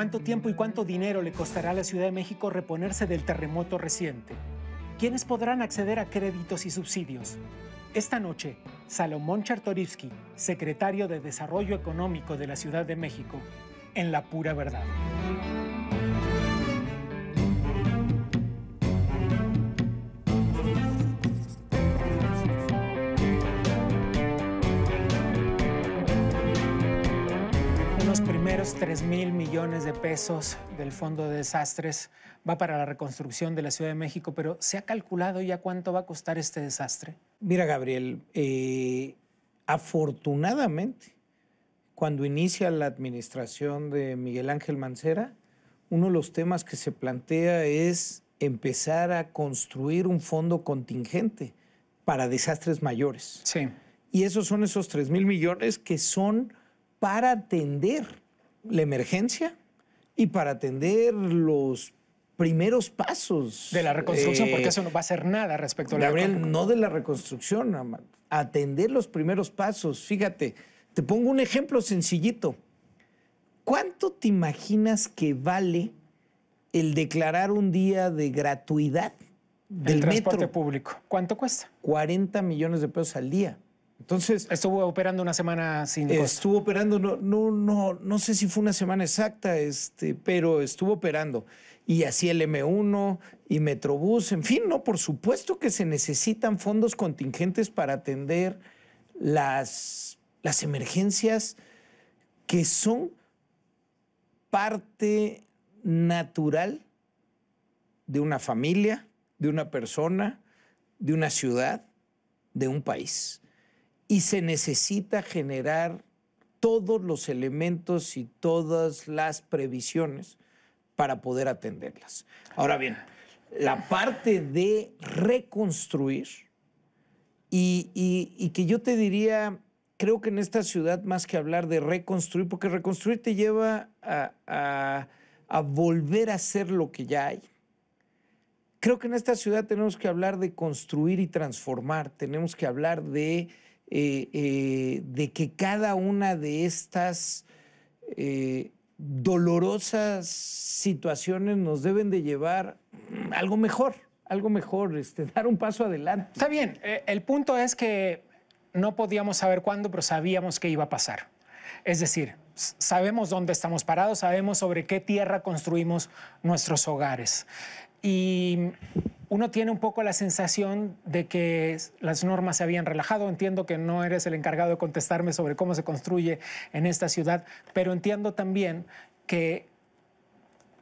¿Cuánto tiempo y cuánto dinero le costará a la Ciudad de México reponerse del terremoto reciente? ¿Quiénes podrán acceder a créditos y subsidios? Esta noche, Salomón Chertorivsky, secretario de Desarrollo Económico de la Ciudad de México, en La Pura Verdad. 3 mil millones de pesos del Fondo de Desastres va para la reconstrucción de la Ciudad de México, pero ¿se ha calculado ya cuánto va a costar este desastre? Mira, Gabriel, eh, afortunadamente, cuando inicia la administración de Miguel Ángel Mancera, uno de los temas que se plantea es empezar a construir un fondo contingente para desastres mayores. Sí. Y esos son esos 3 mil millones que son para atender la emergencia y para atender los primeros pasos. De la reconstrucción, porque eh, eso no va a hacer nada respecto a la Gabriel, no de la reconstrucción, atender los primeros pasos. Fíjate, te pongo un ejemplo sencillito. ¿Cuánto te imaginas que vale el declarar un día de gratuidad del el transporte público? ¿Cuánto cuesta? 40 millones de pesos al día. Entonces. Estuvo operando una semana sin. Estuvo operando, no, no, no, sé si fue una semana exacta, este, pero estuvo operando. Y así el M1 y Metrobús, en fin, no, por supuesto que se necesitan fondos contingentes para atender las emergencias que son parte natural de una familia, de una persona, de una ciudad, de un país y se necesita generar todos los elementos y todas las previsiones para poder atenderlas. Ahora bien, la parte de reconstruir y, que yo te diría, creo que en esta ciudad más que hablar de reconstruir, porque reconstruir te lleva a, a volver a ser lo que ya hay. Creo que en esta ciudad tenemos que hablar de construir y transformar, tenemos que hablar de eh, eh, de que cada una de estas eh, dolorosas situaciones nos deben de llevar algo mejor, algo mejor, este, dar un paso adelante. Está bien, el punto es que no podíamos saber cuándo, pero sabíamos que iba a pasar. Es decir, sabemos dónde estamos parados, sabemos sobre qué tierra construimos nuestros hogares y uno tiene un poco la sensación de que las normas se habían relajado. Entiendo que no eres el encargado de contestarme sobre cómo se construye en esta ciudad, pero entiendo también que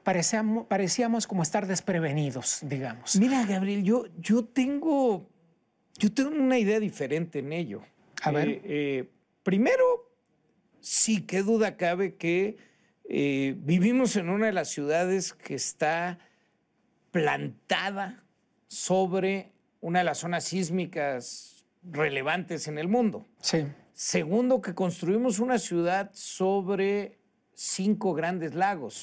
parecíamos, como estar desprevenidos, digamos. Mira, Gabriel, yo, yo, tengo, yo tengo una idea diferente en ello. A ver. Eh, eh, primero, sí, qué duda cabe que eh, vivimos en una de las ciudades que está plantada sobre una de las zonas sísmicas relevantes en el mundo. Sí. Segundo, que construimos una ciudad sobre cinco grandes lagos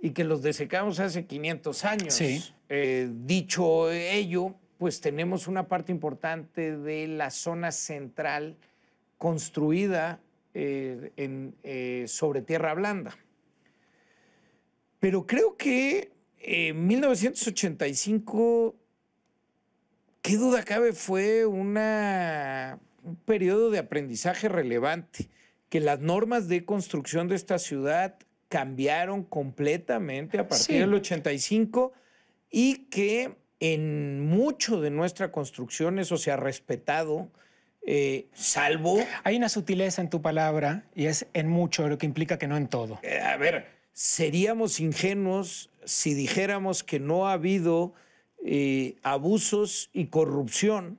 y que los desecamos hace 500 años. Eh, dicho ello, pues tenemos una parte importante de la zona central construida eh, en, eh, sobre tierra blanda. Pero creo que 1985, qué duda cabe, fue un periodo de aprendizaje relevante, que las normas de construcción de esta ciudad cambiaron completamente a partir del 85 y que en mucho de nuestra construcción eso se ha respetado. Eh, salvo. Hay una sutileza en tu palabra y es en mucho, lo que implica que no en todo. Eh, a ver, seríamos ingenuos si dijéramos que no ha habido eh, abusos y corrupción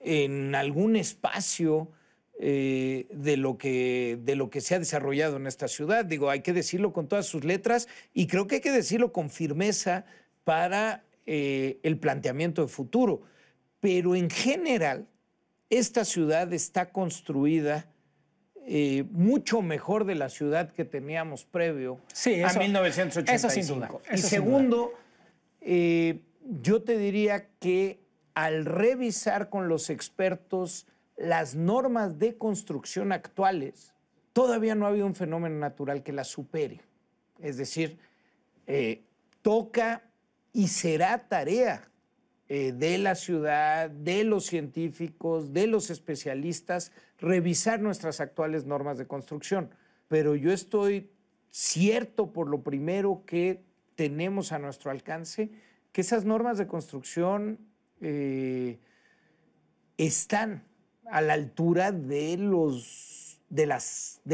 en algún espacio eh, de, lo que, se ha desarrollado en esta ciudad. Digo, hay que decirlo con todas sus letras y creo que hay que decirlo con firmeza para eh, el planteamiento de futuro. Pero en general, esta ciudad está construida eh, mucho mejor de la ciudad que teníamos previo a 1985. sin duda. y segundo, eh, yo te diría que al revisar con los expertos las normas de construcción actuales, todavía no ha habido un fenómeno natural que las supere. Es decir, eh, toca y será tarea eh, de la ciudad, de los científicos, de los especialistas, revisar nuestras actuales normas de construcción. Pero yo estoy cierto por lo primero que tenemos a nuestro alcance, que esas normas de construcción eh, están a la altura de los, de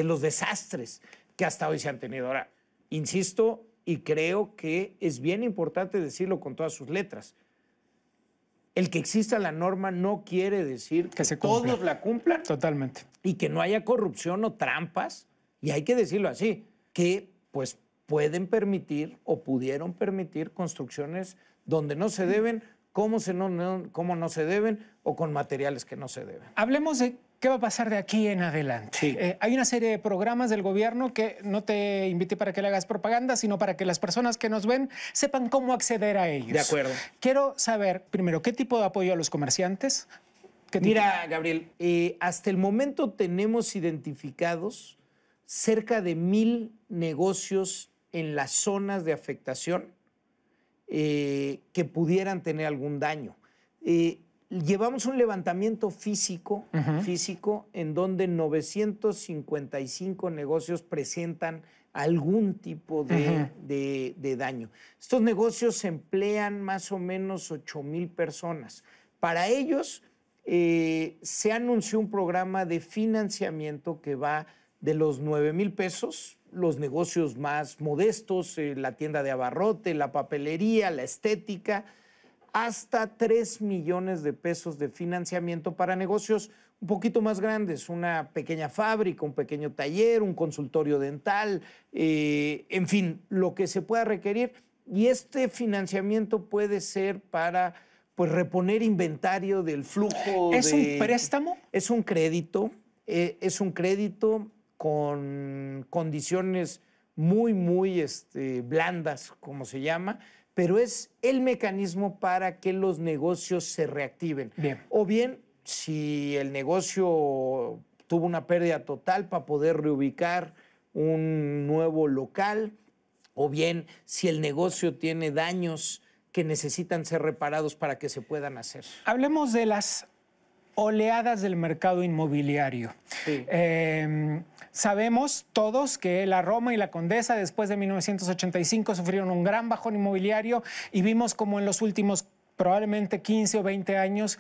los desastres que hasta hoy se han tenido. Ahora, insisto, y creo que es bien importante decirlo con todas sus letras, el que exista la norma no quiere decir que, todos la cumplan. Totalmente. Y que no haya corrupción o trampas, y hay que decirlo así, que pues pueden permitir o pudieron permitir construcciones donde no se deben cómo, se no, se deben o con materiales que no se deben. Hablemos de ¿Qué va a pasar de aquí en adelante? Eh, hay una serie de programas del gobierno que no te invité para que le hagas propaganda, sino para que las personas que nos ven sepan cómo acceder a ellos. De acuerdo. Quiero saber, primero, ¿qué tipo de apoyo a los comerciantes? Mira, Gabriel, eh, hasta el momento tenemos identificados cerca de mil negocios en las zonas de afectación eh, que pudieran tener algún daño. Eh, llevamos un levantamiento físico, físico en donde 955 negocios presentan algún tipo de, daño. Estos negocios emplean más o menos 8 mil personas. Para ellos eh, se anunció un programa de financiamiento que va de los 9 mil pesos los negocios más modestos, eh, la tienda de abarrote, la papelería, la estética, hasta 3 millones de pesos de financiamiento para negocios un poquito más grandes, una pequeña fábrica, un pequeño taller, un consultorio dental, eh, en fin, lo que se pueda requerir. Y este financiamiento puede ser para pues, reponer inventario del flujo. ¿Es un préstamo? Es un crédito, eh, es un crédito con condiciones muy, muy este, blandas, como se llama, pero es el mecanismo para que los negocios se reactiven. Bien. O bien, si el negocio tuvo una pérdida total para poder reubicar un nuevo local, o bien si el negocio tiene daños que necesitan ser reparados para que se puedan hacer. Hablemos de las oleadas del mercado inmobiliario. Em, sabemos todos que la Roma y la Condesa después de 1985 sufrieron un gran bajón inmobiliario y vimos como en los últimos probablemente 15 o 20 años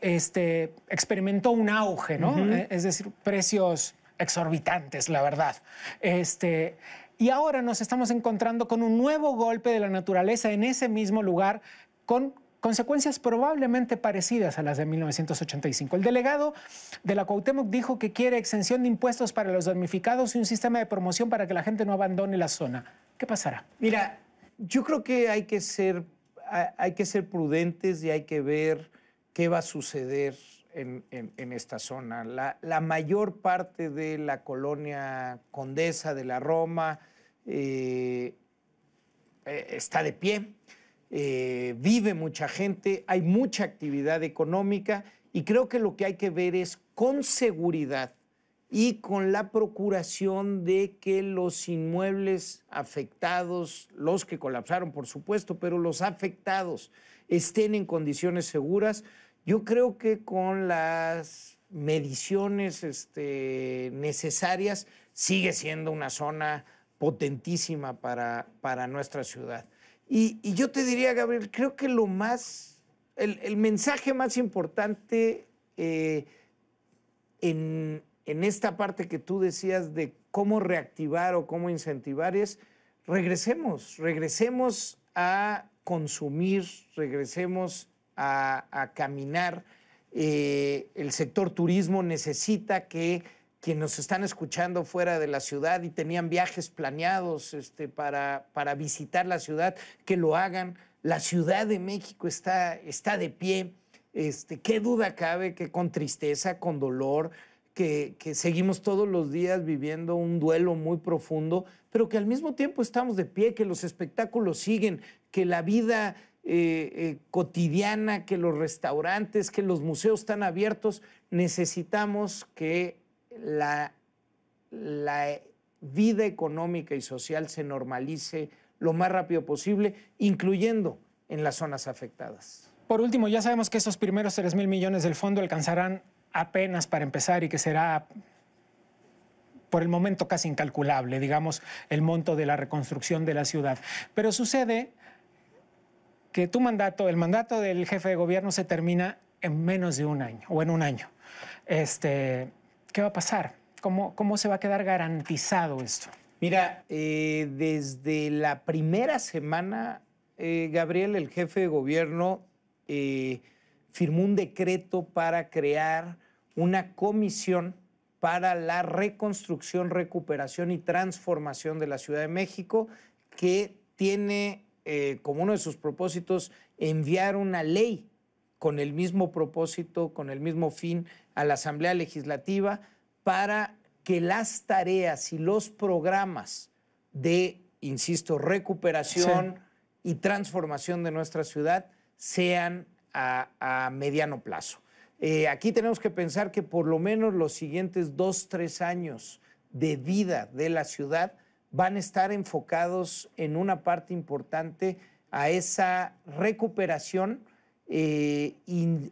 este, experimentó un auge, ¿no? E, es decir, precios exorbitantes, la verdad. Este, y ahora nos estamos encontrando con un nuevo golpe de la naturaleza en ese mismo lugar con consecuencias probablemente parecidas a las de 1985. El delegado de la Cuauhtémoc dijo que quiere exención de impuestos para los damnificados y un sistema de promoción para que la gente no abandone la zona. ¿Qué pasará? Mira, yo creo que hay que ser, hay que ser prudentes y hay que ver qué va a suceder en, esta zona. La, mayor parte de la colonia condesa de la Roma eh, eh, está de pie. Eh, vive mucha gente, hay mucha actividad económica y creo que lo que hay que ver es con seguridad y con la procuración de que los inmuebles afectados, los que colapsaron por supuesto, pero los afectados estén en condiciones seguras, yo creo que con las mediciones este, necesarias sigue siendo una zona potentísima para nuestra ciudad. Y, yo te diría, Gabriel, creo que lo más, el, mensaje más importante eh, en, en esta parte que tú decías de cómo reactivar o cómo incentivar es regresemos, regresemos a consumir, regresemos a, caminar. Eh, el sector turismo necesita que quienes nos están escuchando fuera de la ciudad y tenían viajes planeados este, para, para visitar la ciudad, que lo hagan. La Ciudad de México está, está de pie. Este, qué duda cabe que con tristeza, con dolor, que, que, seguimos todos los días viviendo un duelo muy profundo, pero que al mismo tiempo estamos de pie, que los espectáculos siguen, que la vida eh, eh, cotidiana, que los restaurantes, que los museos están abiertos, necesitamos que la, vida económica y social se normalice lo más rápido posible, incluyendo en las zonas afectadas. Por último, ya sabemos que esos primeros 3 mil millones del fondo alcanzarán apenas para empezar y que será por el momento casi incalculable, digamos, el monto de la reconstrucción de la ciudad. Pero sucede que tu mandato, el mandato del jefe de gobierno se termina en menos de un año o en un año. Este, ¿Qué va a pasar? ¿Cómo, cómo se va a quedar garantizado esto? Mira, eh, desde la primera semana, eh, Gabriel, el jefe de gobierno, eh, firmó un decreto para crear una comisión para la reconstrucción, recuperación y transformación de la Ciudad de México, que tiene como uno de sus propósitos enviar una ley con el mismo propósito, con el mismo fin a la Asamblea Legislativa para que las tareas y los programas de, insisto, recuperación y transformación de nuestra ciudad sean a, mediano plazo. Eh, aquí tenemos que pensar que por lo menos los siguientes dos, tres años de vida de la ciudad van a estar enfocados en una parte importante a esa recuperación eh,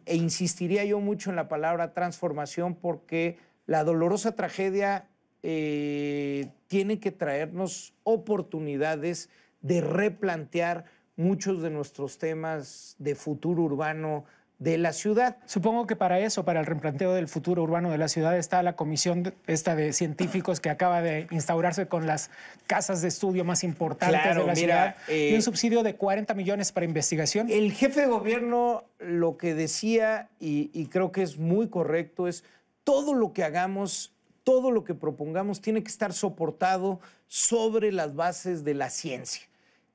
e insistiría yo mucho en la palabra transformación porque la dolorosa tragedia eh, tiene que traernos oportunidades de replantear muchos de nuestros temas de futuro urbano, de la ciudad. Supongo que para eso, para el replanteo del futuro urbano de la ciudad, está la comisión esta de científicos que acaba de instaurarse con las casas de estudio más importantes de la ciudad y un eh, subsidio de 40 millones para investigación. El jefe de gobierno lo que decía, y, creo que es muy correcto, es todo lo que hagamos, todo lo que propongamos tiene que estar soportado sobre las bases de la ciencia.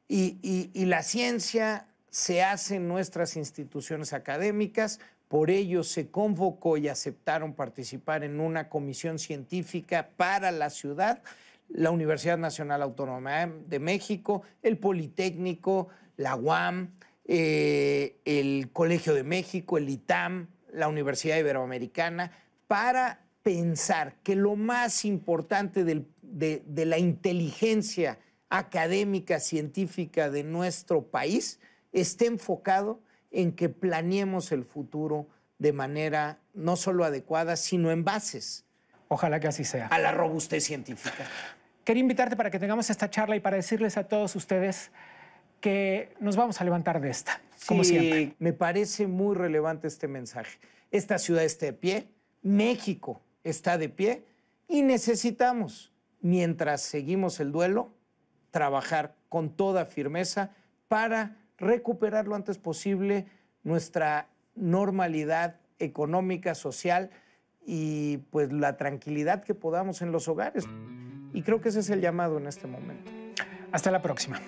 y, la ciencia se hacen nuestras instituciones académicas, por ello se convocó y aceptaron participar en una comisión científica para la ciudad, la Universidad Nacional Autónoma de México, el Politécnico, la UAM, eh, el Colegio de México, el ITAM, la Universidad Iberoamericana, para pensar que lo más importante de la inteligencia académica, científica de nuestro país, esté enfocado en que planeemos el futuro de manera no solo adecuada, sino en bases. Ojalá que así sea. A la robustez científica. Quería invitarte para que tengamos esta charla y para decirles a todos ustedes que nos vamos a levantar de esta, sí, como siempre. Me parece muy relevante este mensaje. Esta ciudad está de pie, México está de pie y necesitamos, mientras seguimos el duelo, trabajar con toda firmeza para recuperar lo antes posible nuestra normalidad económica, social y pues la tranquilidad que podamos en los hogares. Y creo que ese es el llamado en este momento. Hasta la próxima.